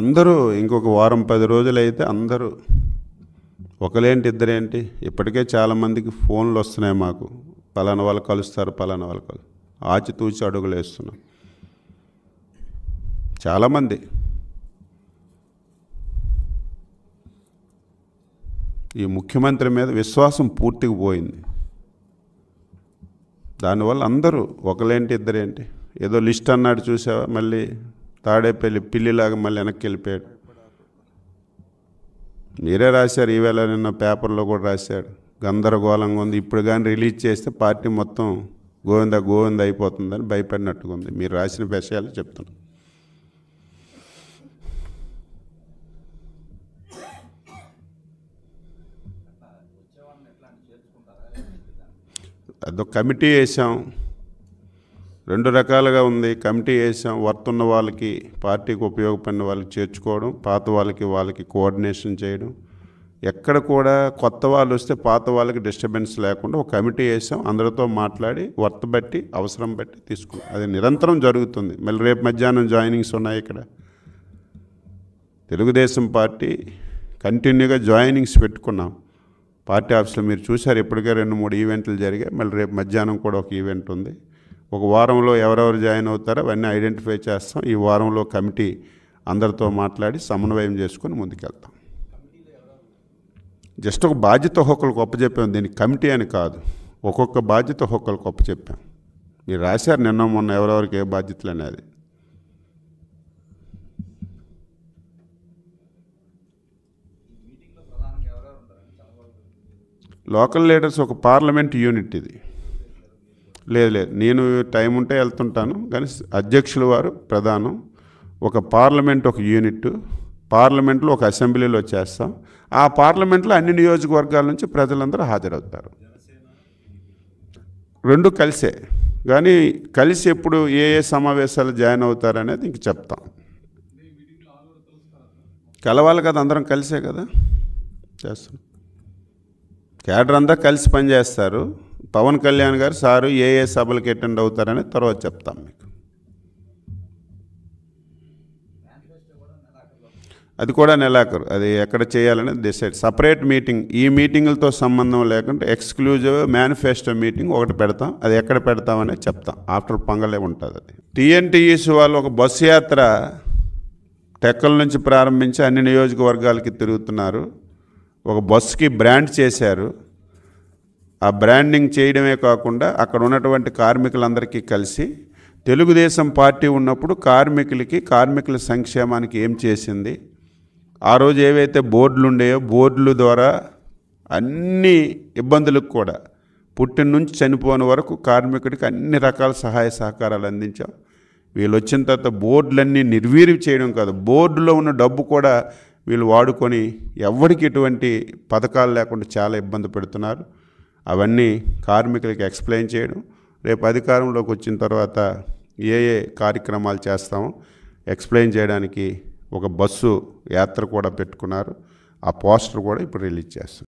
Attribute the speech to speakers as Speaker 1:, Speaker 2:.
Speaker 1: అందరూ ఇంకొక వారం పది రోజులైతే అందరూ ఒకలేంటి ఇద్దరేంటి ఇప్పటికే చాలామందికి ఫోన్లు వస్తున్నాయి మాకు పలానా వాళ్ళు కలుస్తారు పలానా వాళ్ళు కలు ఆచితూచి అడుగులు వేస్తున్నాం చాలామంది ఈ ముఖ్యమంత్రి మీద విశ్వాసం పూర్తిగా పోయింది దానివల్ల అందరూ ఒకలేంటి ఇద్దరేంటి ఏదో లిస్ట్ అన్నాడు చూసావా మళ్ళీ తాడేపల్లి పిల్లిలాగా మళ్ళీ వెనక్కి వెళ్ళిపోయాడు మీరే రాశారు ఈవేళ నిన్న పేపర్లో కూడా రాశాడు గందరగోళంగా ఉంది ఇప్పుడు కానీ రిలీజ్ చేస్తే పార్టీ మొత్తం గోవింద గోవింద అయిపోతుందని భయపడినట్టుగా ఉంది మీరు రాసిన విషయాలు చెప్తున్నా అదొక కమిటీ వేసాం రెండు రకాలుగా ఉంది కమిటీ వేసాం వర్తున్న వాళ్ళకి పార్టీకి ఉపయోగపడిన వాళ్ళకి చేర్చుకోవడం పాత వాళ్ళకి వాళ్ళకి కోఆర్డినేషన్ చేయడం ఎక్కడ కూడా కొత్త వాళ్ళు వస్తే పాత వాళ్ళకి డిస్టర్బెన్స్ లేకుండా ఒక కమిటీ వేసాం అందరితో మాట్లాడి వర్త బట్టి అవసరం బట్టి తీసుకున్నాం అది నిరంతరం జరుగుతుంది మళ్ళీ రేపు మధ్యాహ్నం జాయినింగ్స్ ఉన్నాయి ఇక్కడ తెలుగుదేశం పార్టీ కంటిన్యూగా జాయినింగ్స్ పెట్టుకున్నాం పార్టీ ఆఫీస్లో మీరు చూశారు ఇప్పటికే రెండు మూడు ఈవెంట్లు జరిగాయి మళ్ళీ రేపు మధ్యాహ్నం కూడా ఒక ఈవెంట్ ఉంది ఒక వారంలో ఎవరెవరు జాయిన్ అవుతారో అవన్నీ ఐడెంటిఫై చేస్తాం ఈ వారంలో కమిటీ అందరితో మాట్లాడి సమన్వయం చేసుకొని ముందుకెళ్తాం జస్ట్ ఒక బాధ్యత గొప్ప చెప్పాం దీనికి కమిటీ అని కాదు ఒక్కొక్క బాధ్యత గొప్ప చెప్పాం మీరు రాశారు నిన్న మొన్న ఎవరెవరికి ఏ బాధ్యతలు అనేది లోకల్ లీడర్స్ ఒక పార్లమెంట్ యూనిట్ ఇది లేదు లేదు నేను టైం ఉంటే వెళ్తుంటాను కానీ అధ్యక్షులు వారు ప్రధానం ఒక పార్లమెంట్ ఒక యూనిట్ పార్లమెంట్లో ఒక అసెంబ్లీలో చేస్తాం ఆ పార్లమెంట్లో అన్ని నియోజకవర్గాల నుంచి ప్రజలందరూ హాజరవుతారు రెండు కలిసే కానీ కలిసి ఎప్పుడు ఏ ఏ సమావేశాలు జాయిన్ అవుతారనేది ఇంక చెప్తాం కలవాలి కదా అందరం కలిసే కదా చేస్తున్నాం క్యాడర్ అంతా కలిసి పనిచేస్తారు పవన్ కళ్యాణ్ గారు సారు ఏ ఏ సభలకు అటెండ్ అవుతారని తర్వాత చెప్తాం మీకు అది కూడా నెలాఖరు అది ఎక్కడ చేయాలని డిసైడ్ సపరేట్ మీటింగ్ ఈ మీటింగులతో సంబంధం లేకుండా ఎక్స్క్లూజివ్ మేనిఫెస్టో మీటింగ్ ఒకటి పెడతాం అది ఎక్కడ పెడతామనే చెప్తాం ఆఫ్టర్ పొంగలే ఉంటుంది అది టీఎన్టీఈసీ వాళ్ళు ఒక బస్సు యాత్ర టెక్కల నుంచి ప్రారంభించి అన్ని నియోజకవర్గాలకి తిరుగుతున్నారు ఒక బస్సుకి బ్రాండ్ చేశారు ఆ బ్రాండింగ్ చేయడమే కాకుండా అక్కడ ఉన్నటువంటి కార్మికులందరికీ కలిసి తెలుగుదేశం పార్టీ ఉన్నప్పుడు కార్మికులకి కార్మికుల సంక్షేమానికి ఏం చేసింది ఆ రోజు ఏవైతే బోర్డులు ఉండేయో బోర్డుల ద్వారా అన్ని ఇబ్బందులకు కూడా పుట్టిన నుంచి చనిపోని వరకు కార్మికుడికి అన్ని రకాల సహాయ సహకారాలు అందించాం వీళ్ళు వచ్చిన తర్వాత బోర్డులన్నీ నిర్వీర్యం చేయడం కాదు బోర్డులో ఉన్న డబ్బు కూడా వీళ్ళు వాడుకొని ఎవరికి ఎటువంటి పథకాలు లేకుండా చాలా ఇబ్బంది పెడుతున్నారు అవన్నీ కార్మికులకి ఎక్స్ప్లెయిన్ చేయడం రేపు అధికారంలోకి వచ్చిన తర్వాత ఏ ఏ కార్యక్రమాలు చేస్తామో ఎక్స్ప్లెయిన్ చేయడానికి ఒక బస్సు యాత్ర కూడా పెట్టుకున్నారు ఆ పోస్టర్ కూడా ఇప్పుడు రిలీజ్ చేస్తాం